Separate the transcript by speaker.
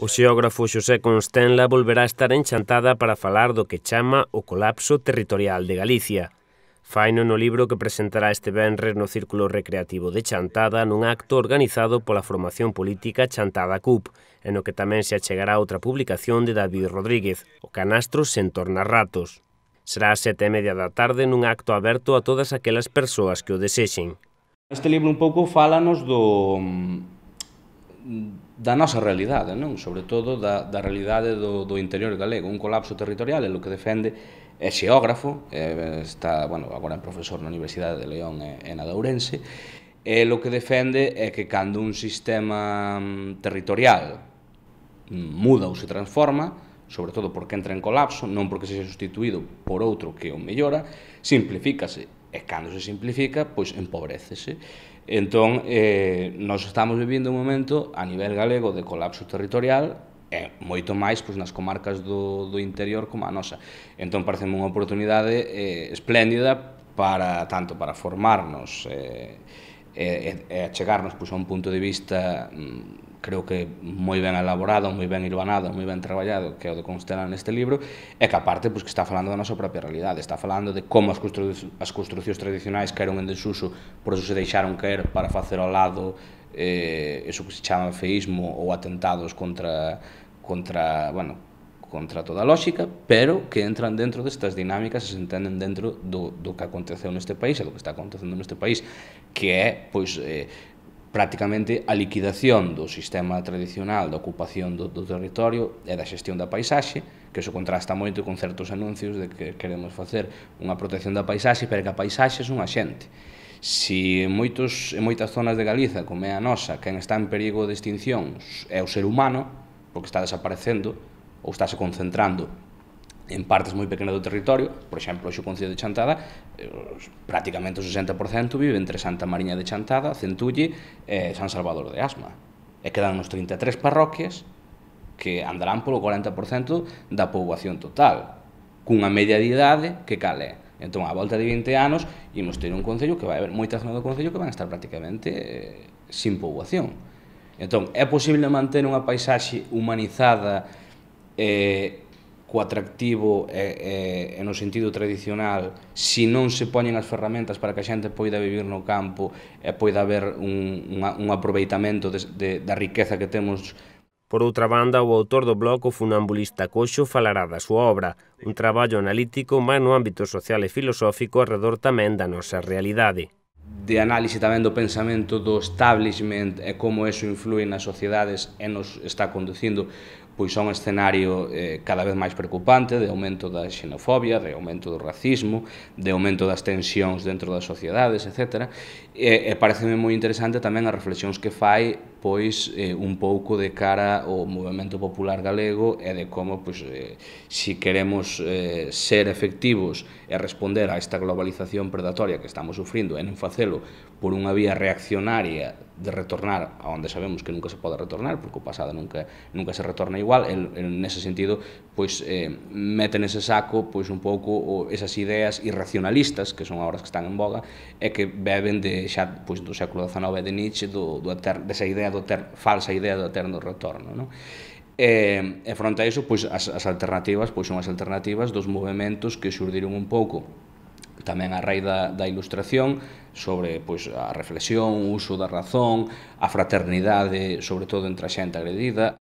Speaker 1: O xeógrafo Xosé Constenla volverá a estar en Chantada para falar do que chama o colapso territorial de Galicia. Faino no libro que presentará este venres no Círculo Recreativo de Chantada nun acto organizado pola formación política Chantada CUP, en o que tamén se achegará outra publicación de David Rodríguez, O canastro sen tornar ratos. Será a sete e media da tarde nun acto aberto a todas aquelas persoas que o desexen. Este libro un pouco fálanos do, da nosa realidade, non? Sobre todo da, da
Speaker 2: realidade do, do interior galego. Un colapso territorial é lo que defende é xeógrafo, é, está, bueno, agora é profesor na Universidade de León e, e na de Ourense, e lo que defende é que cando un sistema mm, territorial mm, muda ou se transforma, sobre todo porque entra en colapso, non porque sexa sustituído por outro que o mellora, simplifícase, e cando se simplifica, pois empobrecese Entón, eh, nos estamos vivindo un momento a nivel galego de colapso territorial e moito máis pois, nas comarcas do, do interior como a nosa. Entón, pareceme unha oportunidade eh, espléndida para tanto para formarnos eh, e, e, e achegarnos pois, a un punto de vista mm, creo que moi ben elaborado, moi ben irbanado, moi ben traballado, que é o de Constela neste libro, e que aparte pois, que está falando da nosa propia realidade, está falando de como as, constru as construcións tradicionais caeron en desuso, por eso se deixaron caer para facer ao lado eh, eso que se chama feísmo ou atentados contra, contra, bueno, contra toda a lógica, pero que entran dentro destas dinámicas e se entenden dentro do, do que aconteceu neste país e do que está acontecendo neste país, que é, pois, eh, prácticamente a liquidación do sistema tradicional da ocupación do, do territorio e da xestión da paisaxe, que eso contrasta moito con certos anuncios de que queremos facer unha protección da paisaxe, pero que a paisaxe é a xente. Si en, moitos, en moitas zonas de Galiza, como é a nosa, quen está en perigo de extinción é o ser humano, porque está desaparecendo ou estáse concentrando en partes moi pequenas do territorio, por exemplo, o Concello de Chantada, eh, prácticamente o 60% vive entre Santa Mariña de Chantada, Centulle e San Salvador de Asma. E quedan nos 33 parroquias que andarán polo 40% da poboación total, cunha media de idade que cale. Entón, a volta de 20 anos, imos ter un concello que vai haber moita zona do concello que van estar prácticamente eh, sin poboación. Entón, é posible manter unha paisaxe humanizada eh, co atractivo e, e, e no sentido tradicional se non se poñen as ferramentas para que a xente poida vivir no campo e poida haber un, un,
Speaker 1: un aproveitamento de, de, da riqueza que temos Por outra banda, o autor do bloco o funambulista Coxo falará da súa obra, un traballo analítico máis no ámbito social e filosófico alrededor tamén da nosa realidade de análise tamén do pensamento do
Speaker 2: establishment e como eso influi nas sociedades e nos está conducindo pois a un escenario eh, cada vez máis preocupante de aumento da xenofobia, de aumento do racismo, de aumento das tensións dentro das sociedades, etc. E, e pareceme moi interesante tamén as reflexións que fai pois eh, un pouco de cara ao movimento popular galego e de como pois, eh, si queremos eh, ser efectivos e responder a esta globalización predatoria que estamos sufrindo e non facelo por unha vía reaccionaria de retornar a onde sabemos que nunca se pode retornar porque o pasado nunca nunca se retorna igual en, en nese sentido pois eh, mete nese saco pois un pouco o, esas ideas irracionalistas que son agora que están en boga e que beben de xa pois do século XIX de Nietzsche do, do eterno, desa idea do ter, falsa idea do eterno retorno, non? E, eh, e fronte a iso, pois, as, as alternativas, pois son as alternativas dos movimentos que xurdiron un pouco tamén a raíz da, da ilustración sobre pois, a reflexión, o uso da razón, a fraternidade, sobre todo entre a xente agredida,